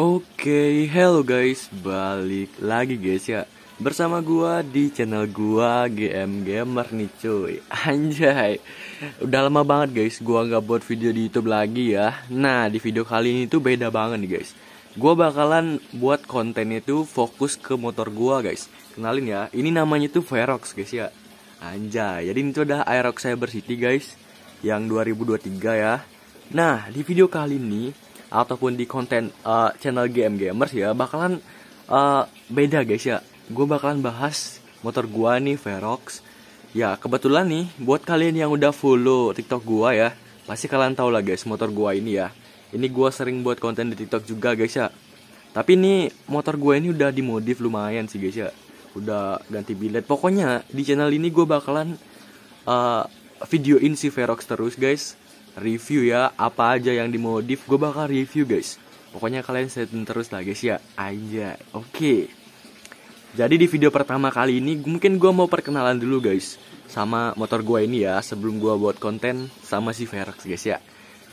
Oke, okay, hello guys, balik lagi guys ya Bersama gua di channel gua GM Gamer nih cuy Anjay Udah lama banget guys, gua nggak buat video di Youtube lagi ya Nah, di video kali ini tuh beda banget nih guys Gua bakalan buat konten itu fokus ke motor gua guys Kenalin ya, ini namanya tuh Verox guys ya Anjay, jadi ini tuh udah Aerox Cyber City guys Yang 2023 ya Nah, di video kali ini ataupun di konten uh, channel GM Gamers ya bakalan uh, beda guys ya. Gue bakalan bahas motor gua nih Verox. Ya kebetulan nih buat kalian yang udah follow TikTok gua ya, pasti kalian tau lah guys motor gua ini ya. Ini gua sering buat konten di TikTok juga guys ya. Tapi ini motor gua ini udah dimodif lumayan sih guys ya. Udah ganti bilet. Pokoknya di channel ini gue bakalan uh, videoin si Verox terus guys review ya apa aja yang dimodif gue bakal review guys pokoknya kalian stay terus lah guys ya aja oke okay. jadi di video pertama kali ini mungkin gue mau perkenalan dulu guys sama motor gue ini ya sebelum gue buat konten sama si Ferox guys ya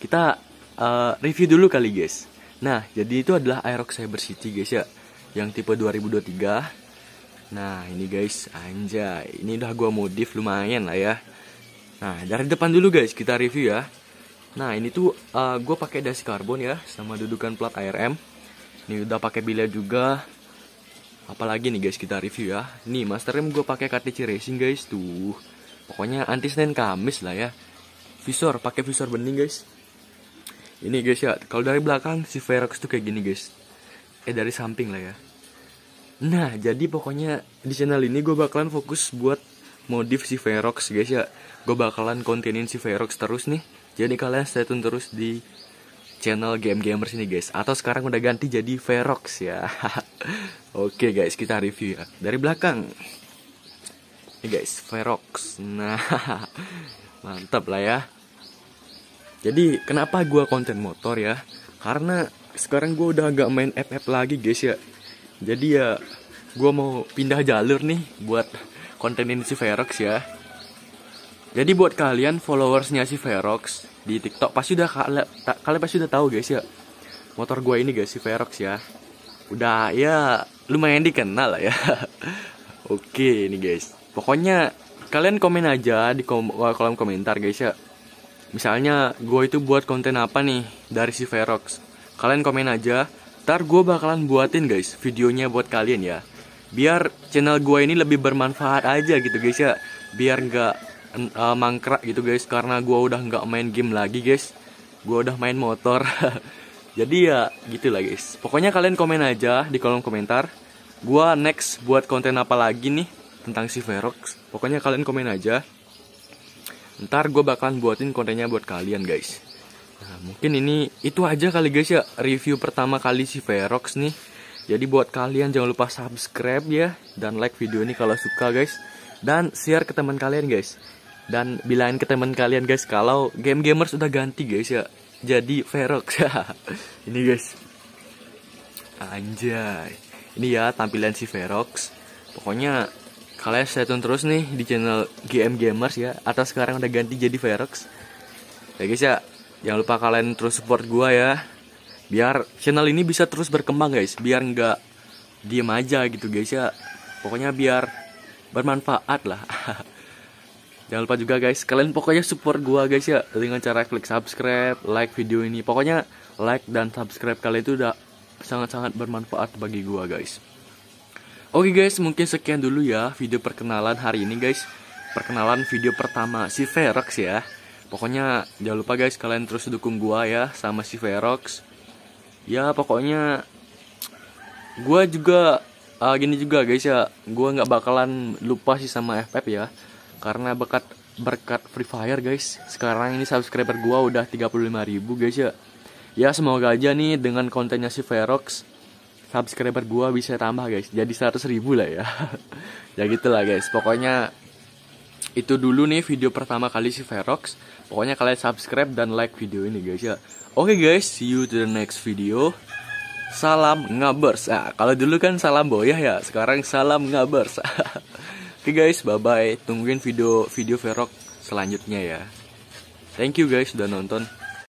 kita uh, review dulu kali guys nah jadi itu adalah Aerox Cyber City guys ya yang tipe 2023 nah ini guys anjay ini udah gue modif lumayan lah ya Nah, dari depan dulu guys, kita review ya. Nah ini tuh uh, eh, gue pakai dasi karbon ya sama dudukan plat ARM. Ini udah pakai bila juga. Apalagi nih guys kita review ya. Nih master rem gue pakai KTC Racing guys tuh. Pokoknya anti Senin Kamis lah ya. Visor pakai visor bening guys. Ini guys ya kalau dari belakang si Ferox tuh kayak gini guys. Eh dari samping lah ya. Nah jadi pokoknya di channel ini gue bakalan fokus buat modif si Ferox guys ya. Gue bakalan kontenin si Ferox terus nih jadi ya, kalian stay tune terus di channel Game Gamers ini guys Atau sekarang udah ganti jadi Verox ya Oke guys kita review ya Dari belakang Ini guys Verox Nah mantap lah ya Jadi kenapa gue konten motor ya Karena sekarang gue udah agak main FF lagi guys ya Jadi ya gue mau pindah jalur nih buat kontenin si Verox ya jadi buat kalian followersnya si Verox di TikTok pasti udah kalian kalian pasti udah tahu guys ya. Motor gue ini guys si Verox ya. Udah ya lumayan dikenal lah ya. Oke ini guys. Pokoknya kalian komen aja di kom kolom komentar guys ya. Misalnya gue itu buat konten apa nih dari si Verox. Kalian komen aja. Ntar gue bakalan buatin guys videonya buat kalian ya biar channel gue ini lebih bermanfaat aja gitu guys ya biar nggak uh, mangkrak gitu guys karena gue udah nggak main game lagi guys gue udah main motor jadi ya gitulah guys pokoknya kalian komen aja di kolom komentar gue next buat konten apa lagi nih tentang si Verox pokoknya kalian komen aja ntar gue bakalan buatin kontennya buat kalian guys nah mungkin ini itu aja kali guys ya review pertama kali si Verox nih jadi buat kalian jangan lupa subscribe ya dan like video ini kalau suka guys dan share ke teman kalian guys dan bilangin ke teman kalian guys kalau game gamers udah ganti guys ya jadi Verox ini guys anjay ini ya tampilan si Verox pokoknya kalian stay tune terus nih di channel GM Gamers ya atau sekarang udah ganti jadi Verox ya guys ya jangan lupa kalian terus support gua ya biar channel ini bisa terus berkembang guys biar nggak diem aja gitu guys ya pokoknya biar bermanfaat lah Jangan lupa juga guys, kalian pokoknya support gua guys ya dengan cara klik subscribe, like video ini. Pokoknya like dan subscribe kalian itu udah sangat-sangat bermanfaat bagi gua guys. Oke guys, mungkin sekian dulu ya video perkenalan hari ini guys. Perkenalan video pertama si Verox ya. Pokoknya jangan lupa guys kalian terus dukung gua ya sama si Verox. Ya pokoknya gua juga uh, gini juga guys ya. Gua nggak bakalan lupa sih sama FF ya karena berkat berkat Free Fire guys sekarang ini subscriber gua udah 35 ribu guys ya ya semoga aja nih dengan kontennya si Ferox subscriber gua bisa tambah guys jadi 100 ribu lah ya ya gitulah guys pokoknya itu dulu nih video pertama kali si Ferox pokoknya kalian subscribe dan like video ini guys ya oke okay, guys see you to the next video salam ngabers nah, kalau dulu kan salam boyah ya sekarang salam ngabers Oke okay guys, bye bye. Tungguin video video Verok selanjutnya ya. Thank you guys sudah nonton.